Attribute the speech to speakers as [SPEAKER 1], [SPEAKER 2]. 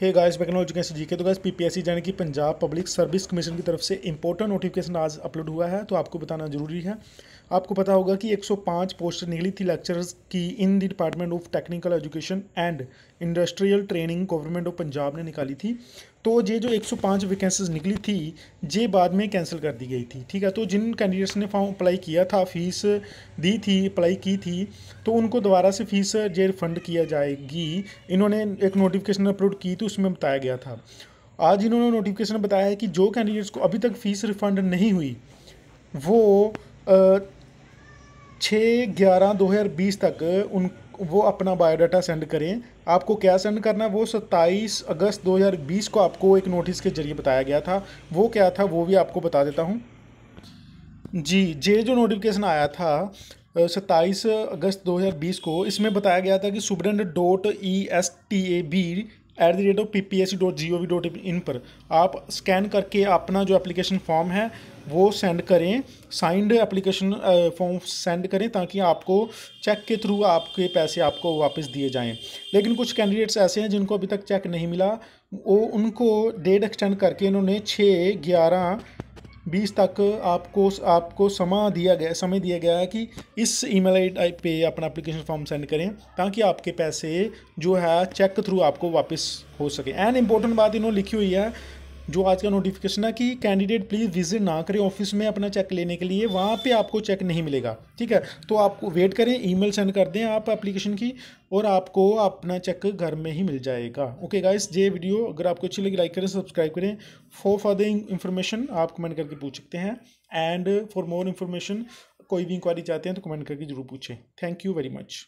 [SPEAKER 1] hey guys back knowledge कैसे के तो गाइस पीपीएससी यानी कि पंजाब पब्लिक सर्विस कमीशन की तरफ से इंपॉर्टेंट नोटिफिकेशन आज अपलोड हुआ है तो आपको बताना जरूरी है आपको पता होगा कि 105 पोस्ट निकली थी लेक्चरर्स की in the department of technical education and industrial training government of Punjab ने निकाली थी तो ये जो 105 वैकेंसीज निकली थी ये बाद में कैंसिल कर दी गई थी ठीक है तो जिन कैंडिडेट्स ने फॉर्म अप्लाई किया था फीस दी थी अप्लाई की थी तो उनको दोबारा से फीस जे रिफंड किया जाएगी इन्होंने एक नोटिफिकेशन अपलोड की थी तो उसमें बताया गया था आज इन्होंने नोटिफिकेशन बताया है कि जो कैंडिडेट्स को अभी तक फीस रिफंड नहीं हुई वो छः ग्यारह दो हज़ार बीस तक उन वो अपना बायोडाटा सेंड करें आपको क्या सेंड करना है वो 27 अगस्त 2020 को आपको एक नोटिस के जरिए बताया गया था वो क्या था वो भी आपको बता देता हूँ जी जे जो नोटिफिकेशन आया था सत्ताईस अगस्त 2020 को इसमें बताया गया था कि सुब्रेंड dot E S T A B at the rate of P P S C dot G O V dot in पर आप स्कैन करके अपना जो एप्लीकेशन फॉर्म है वो सेंड करें साइंड एप्लीकेशन फॉर्म सेंड करें ताकि आपको चेक के थ्रू आपके पैसे आपको वापस दिए जाएं लेकिन कुछ कैंडिडेट्स ऐसे हैं जिनको अभी तक चेक नहीं मिला वो उनको डेट एक्सटेंड करके इन्होंने छः ग्यारह बीस तक आपको आपको समा दिया गया समय दिया गया है कि इस ईमेल आई पे अपना एप्लीकेशन फॉर्म सेंड करें ताकि आपके पैसे जो है चेक थ्रू आपको वापस हो सके एंड इम्पोर्टेंट बात इन्होंने लिखी हुई है जो आज का नोटिफिकेशन है कि कैंडिडेट प्लीज़ विजिट ना करें ऑफिस में अपना चेक लेने के लिए वहाँ पे आपको चेक नहीं मिलेगा ठीक है तो आपको वेट करें ईमेल सेंड कर दें आप एप्लीकेशन की और आपको अपना चेक घर में ही मिल जाएगा ओके गाइस ये वीडियो अगर आपको अच्छी लगी लाइक करें सब्सक्राइब करें फॉर फर्दर इन्फॉर्मेशन आप कमेंट करके पूछ सकते हैं एंड फॉर मोर इन्फॉर्मेशन कोई भी इंक्वायरी चाहते हैं तो कमेंट करके जरूर पूछें थैंक यू वेरी मच